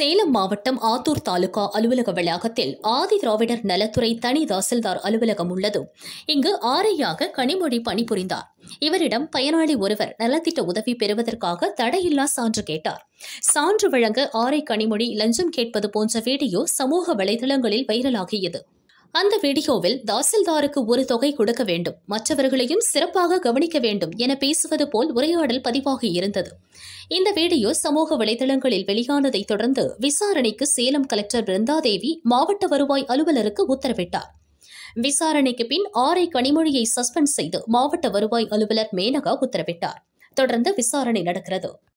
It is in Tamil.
சேலம் மாவட்டம் ஆத்தூர் தாலுகா அலுவலக வளாகத்தில் ஆதி திராவிடர் நலத்துறை தனி தாசில்தார் அலுவலகம் உள்ளது இங்கு ஆரையாக கனிமொழி பணிபுரிந்தார் இவரிடம் பயனாளி ஒருவர் நலத்திட்ட உதவி பெறுவதற்காக தடையில்லா சான்று கேட்டார் சான்று வழங்க ஆரை கனிமொழி லஞ்சம் கேட்பது போன்ற வீடியோ சமூக வலைதளங்களில் வைரலாகியது அந்த வீடியோவில் தாசில்தாருக்கு ஒரு தொகை கொடுக்க வேண்டும் மற்றவர்களையும் சிறப்பாக கவனிக்க வேண்டும் என பேசுவது போல் உரையாடல் பதிவாகி இருந்தது இந்த வீடியோ சமூக வலைதளங்களில் வெளியானதை தொடர்ந்து விசாரணைக்கு சேலம் கலெக்டர் பிருந்தாதேவி மாவட்ட வருவாய் அலுவலருக்கு உத்தரவிட்டார் விசாரணைக்கு பின் ஆரை கனிமொழியை சஸ்பெண்ட் செய்து மாவட்ட வருவாய் அலுவலர் மேனகா உத்தரவிட்டார் தொடர்ந்து விசாரணை நடக்கிறது